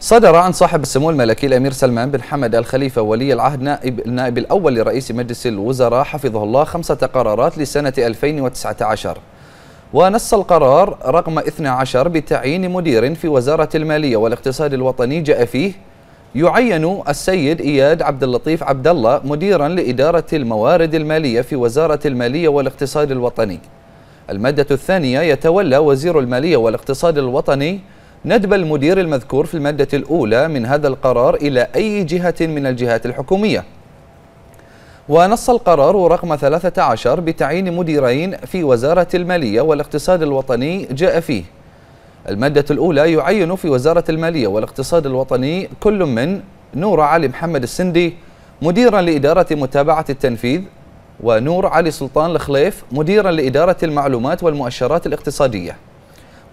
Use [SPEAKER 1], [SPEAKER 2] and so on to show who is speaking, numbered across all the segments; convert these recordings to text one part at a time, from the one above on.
[SPEAKER 1] صدر عن صاحب السمو الملكي الامير سلمان بن حمد الخليفه ولي العهد نائب النائب الاول لرئيس مجلس الوزراء حفظه الله خمسه قرارات لسنه 2019 ونص القرار رقم 12 بتعيين مدير في وزاره الماليه والاقتصاد الوطني جاء فيه يعين السيد اياد عبد اللطيف عبد الله مديرا لاداره الموارد الماليه في وزاره الماليه والاقتصاد الوطني. الماده الثانيه يتولى وزير الماليه والاقتصاد الوطني ندب المدير المذكور في المادة الأولى من هذا القرار إلى أي جهة من الجهات الحكومية ونص القرار رقم 13 بتعيين مديرين في وزارة المالية والاقتصاد الوطني جاء فيه المادة الأولى يعين في وزارة المالية والاقتصاد الوطني كل من نور علي محمد السندي مديرا لإدارة متابعة التنفيذ ونور علي سلطان الخليف مديرا لإدارة المعلومات والمؤشرات الاقتصادية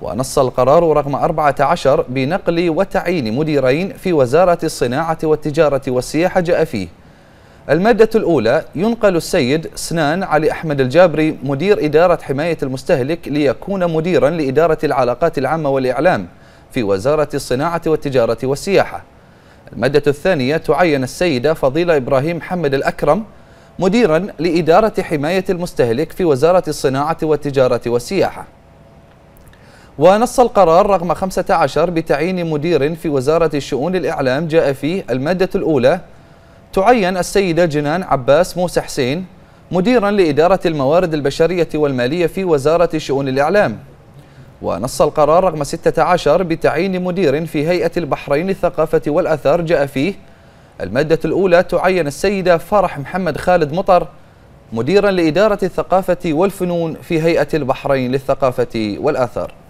[SPEAKER 1] ونص القرار رقم 14 بنقل وتعيين مديرين في وزارة الصناعة والتجارة والسياحة جاء فيه المادة الأولى ينقل السيد سنان علي أحمد الجابري مدير إدارة حماية المستهلك ليكون مديرا لإدارة العلاقات العامة والإعلام في وزارة الصناعة والتجارة والسياحة المادة الثانية تعين السيدة فضيلة إبراهيم محمد الأكرم مديرا لإدارة حماية المستهلك في وزارة الصناعة والتجارة والسياحة ونص القرار رقم 15 بتعيين مدير في وزارة الشؤون الإعلام جاء فيه المادة الأولى تعين السيدة جنان عباس موسى حسين مديرا لإدارة الموارد البشرية والمالية في وزارة شؤون الإعلام ونص القرار رقم 16 بتعيين مدير في هيئة البحرين للثقافة والأثار جاء فيه المادة الأولى تعين السيدة فرح محمد خالد مطر مديرا لإدارة الثقافة والفنون في هيئة البحرين للثقافة والأثار